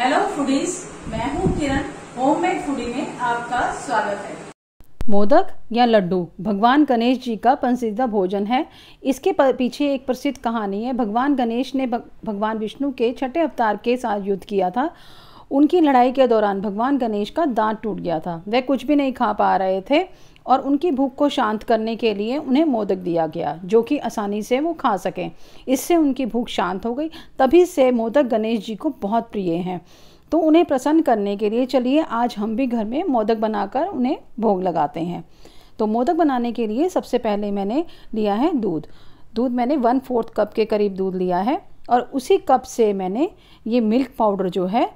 hello foodies मैं हूं किरण homemade foodie में आपका स्वागत है मोदक या लड्डू भगवान गणेश जी का पसंदीदा भोजन है इसके पीछे एक प्रसिद्ध कहानी है भगवान गणेश ने भगवान विष्णु के छठे अवतार के साथ युद्ध किया था उनकी लड़ाई के दौरान भगवान गणेश का दांत टूट गया था वह कुछ भी नहीं खा पा रहे थे और उनकी भूख को शांत करने के लिए उन्हें मोदक दिया गया जो कि आसानी से वो खा सकें इससे उनकी भूख शांत हो गई तभी से मोदक गणेश जी को बहुत प्रिय हैं तो उन्हें प्रसन्न करने के लिए चलिए आज हम भी घर में मोदक बनाकर उन्हें भोग लगाते हैं तो मोदक बनाने के लिए सबसे पहले मैंने लिया है दूध दूध मैंने वन फोर्थ कप के करीब दूध लिया है और उसी कप से मैंने ये मिल्क पाउडर जो है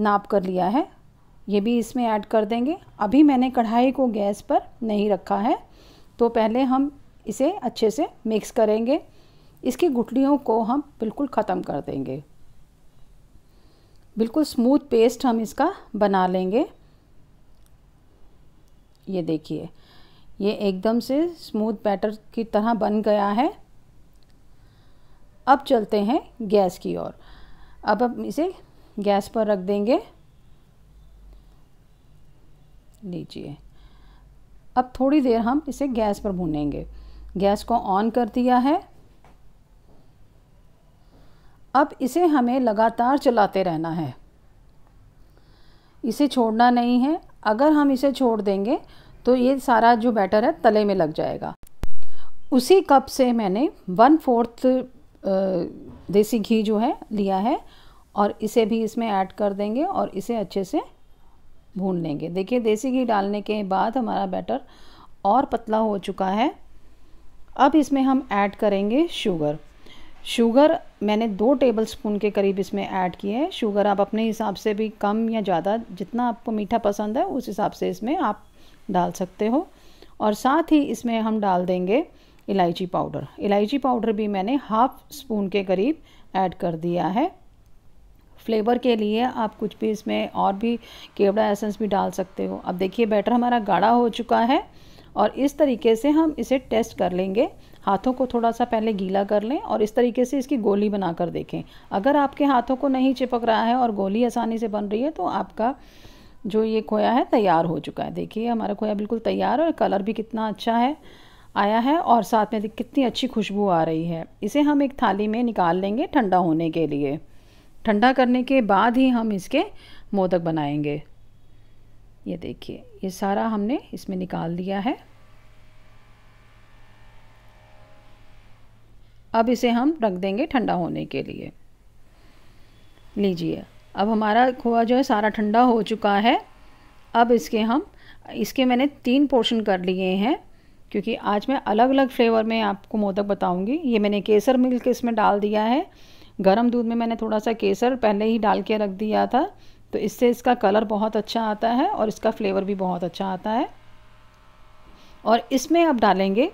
नाप कर लिया है ये भी इसमें ऐड कर देंगे अभी मैंने कढ़ाई को गैस पर नहीं रखा है तो पहले हम इसे अच्छे से मिक्स करेंगे इसकी गुटलियों को हम बिल्कुल ख़त्म कर देंगे बिल्कुल स्मूथ पेस्ट हम इसका बना लेंगे ये देखिए ये एकदम से स्मूथ बैटर की तरह बन गया है अब चलते हैं गैस की ओर अब हम इसे गैस पर रख देंगे लीजिए अब थोड़ी देर हम इसे गैस पर भूनेंगे गैस को ऑन कर दिया है अब इसे हमें लगातार चलाते रहना है इसे छोड़ना नहीं है अगर हम इसे छोड़ देंगे तो ये सारा जो बैटर है तले में लग जाएगा उसी कप से मैंने वन फोर्थ देसी घी जो है लिया है और इसे भी इसमें ऐड कर देंगे और इसे अच्छे से भून लेंगे देखिए देसी घी डालने के बाद हमारा बैटर और पतला हो चुका है अब इसमें हम ऐड करेंगे शुगर शुगर मैंने दो टेबल स्पून के करीब इसमें ऐड किए हैं शुगर आप अपने हिसाब से भी कम या ज़्यादा जितना आपको मीठा पसंद है उस हिसाब से इसमें आप डाल सकते हो और साथ ही इसमें हम डाल देंगे इलायची पाउडर इलायची पाउडर भी मैंने हाफ स्पून के करीब ऐड कर दिया है फ्लेवर के लिए आप कुछ भी इसमें और भी केवड़ा एसेंस भी डाल सकते हो अब देखिए बैटर हमारा गाढ़ा हो चुका है और इस तरीके से हम इसे टेस्ट कर लेंगे हाथों को थोड़ा सा पहले गीला कर लें और इस तरीके से इसकी गोली बना कर देखें अगर आपके हाथों को नहीं चिपक रहा है और गोली आसानी से बन रही है तो आपका जो ये खोया है तैयार हो चुका है देखिए हमारा खोया बिल्कुल तैयार और कलर भी कितना अच्छा है आया है और साथ में कितनी अच्छी खुशबू आ रही है इसे हम एक थाली में निकाल लेंगे ठंडा होने के लिए ठंडा करने के बाद ही हम इसके मोदक बनाएंगे ये देखिए ये सारा हमने इसमें निकाल दिया है अब इसे हम रख देंगे ठंडा होने के लिए लीजिए अब हमारा खोआ जो है सारा ठंडा हो चुका है अब इसके हम इसके मैंने तीन पोर्शन कर लिए हैं क्योंकि आज मैं अलग अलग फ्लेवर में आपको मोदक बताऊंगी ये मैंने केसर मिल्क इसमें डाल दिया है गर्म दूध में मैंने थोड़ा सा केसर पहले ही डाल के रख दिया था तो इससे इसका कलर बहुत अच्छा आता है और इसका फ्लेवर भी बहुत अच्छा आता है और इसमें आप डालेंगे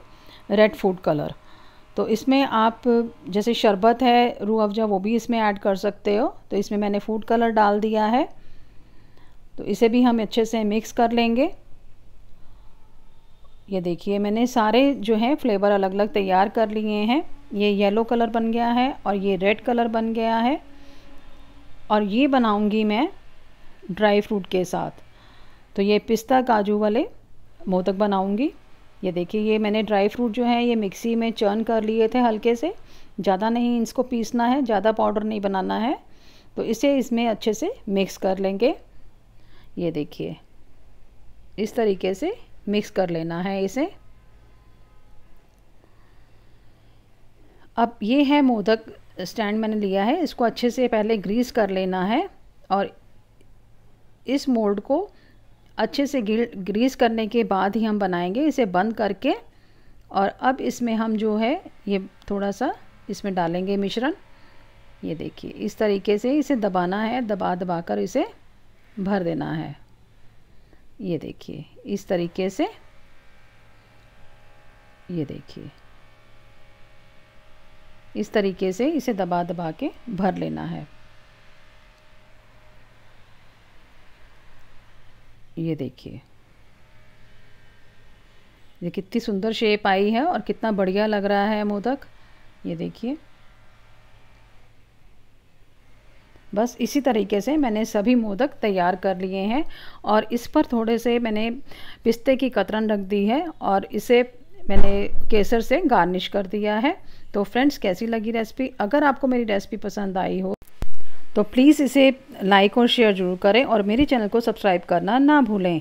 रेड फूड कलर तो इसमें आप जैसे शरबत है रू अफजा वो भी इसमें ऐड कर सकते हो तो इसमें मैंने फूड कलर डाल दिया है तो इसे भी हम अच्छे से मिक्स कर लेंगे ये देखिए मैंने सारे जो हैं फ्लेवर अलग अलग तैयार कर लिए हैं ये येलो कलर बन गया है और ये रेड कलर बन गया है और ये बनाऊंगी मैं ड्राई फ्रूट के साथ तो ये पिस्ता काजू वाले मोदक बनाऊंगी ये देखिए ये मैंने ड्राई फ्रूट जो है ये मिक्सी में चर्न कर लिए थे हल्के से ज़्यादा नहीं इसको पीसना है ज़्यादा पाउडर नहीं बनाना है तो इसे इसमें अच्छे से मिक्स कर लेंगे ये देखिए इस तरीके से मिक्स कर लेना है इसे अब ये है मोदक स्टैंड मैंने लिया है इसको अच्छे से पहले ग्रीस कर लेना है और इस मोल्ड को अच्छे से ग्रीस करने के बाद ही हम बनाएंगे इसे बंद करके और अब इसमें हम जो है ये थोड़ा सा इसमें डालेंगे मिश्रण ये देखिए इस तरीके से इसे दबाना है दबा दबा कर इसे भर देना है ये देखिए इस तरीके से ये देखिए इस तरीके से इसे दबा दबा के भर लेना है ये देखिए ये कितनी सुंदर शेप आई है और कितना बढ़िया लग रहा है मोदक ये देखिए बस इसी तरीके से मैंने सभी मोदक तैयार कर लिए हैं और इस पर थोड़े से मैंने पिस्ते की कतरन रख दी है और इसे मैंने केसर से गार्निश कर दिया है तो फ्रेंड्स कैसी लगी रेसिपी अगर आपको मेरी रेसिपी पसंद आई हो तो प्लीज़ इसे लाइक और शेयर जरूर करें और मेरे चैनल को सब्सक्राइब करना ना भूलें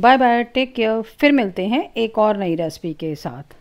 बाय बाय टेक केयर फिर मिलते हैं एक और नई रेसिपी के साथ